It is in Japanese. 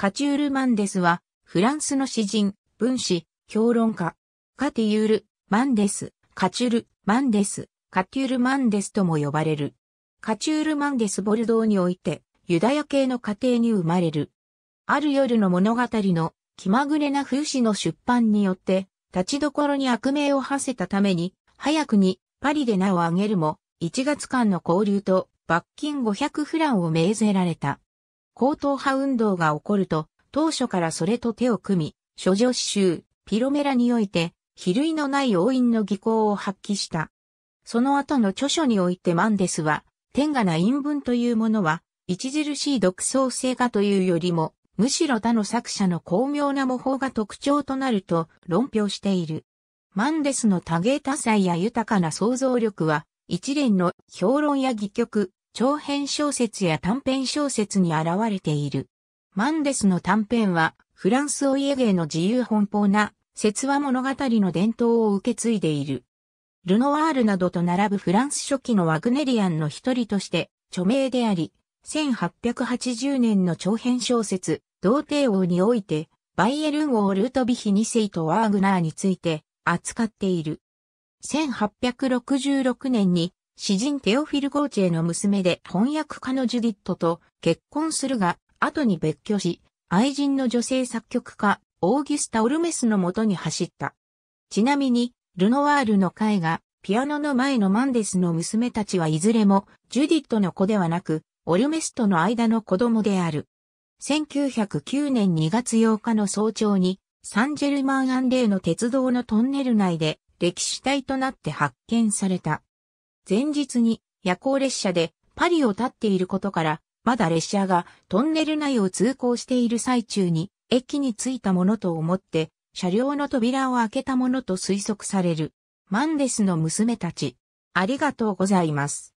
カチュール・マンデスは、フランスの詩人、文史、評論家、カティユール・マンデス、カチュール・マンデス、カテュール・マンデスとも呼ばれる。カチュール・マンデス・ボルドーにおいて、ユダヤ系の家庭に生まれる。ある夜の物語の気まぐれな風刺の出版によって、立ちどころに悪名を馳せたために、早くにパリで名を挙げるも、1月間の交流と罰金500フランを命ぜられた。高等派運動が起こると、当初からそれと手を組み、諸女子集ピロメラにおいて、比類のない応印の技巧を発揮した。その後の著書においてマンデスは、天下な陰文というものは、著しい独創性がというよりも、むしろ他の作者の巧妙な模倣が特徴となると論評している。マンデスの多芸多彩や豊かな想像力は、一連の評論や戯曲、長編小説や短編小説に現れている。マンデスの短編は、フランスお家芸の自由奔放な、説話物語の伝統を受け継いでいる。ルノワールなどと並ぶフランス初期のワグネリアンの一人として、著名であり、1880年の長編小説、童貞王において、バイエルン王ルートビヒ2世とワーグナーについて扱っている。1866年に詩人テオフィル・ゴーチェの娘で翻訳家のジュディットと結婚するが、後に別居し、愛人の女性作曲家、オーギュスタ・オルメスのもとに走った。ちなみに、ルノワールの絵画、ピアノの前のマンデスの娘たちはいずれも、ジュディットの子ではなく、オルメスとの間の子供である。1909年2月8日の早朝に、サンジェルマン・アンデーの鉄道のトンネル内で、歴史体となって発見された。前日に夜行列車でパリを立っていることから、まだ列車がトンネル内を通行している最中に駅に着いたものと思って、車両の扉を開けたものと推測される。マンデスの娘たち。ありがとうございます。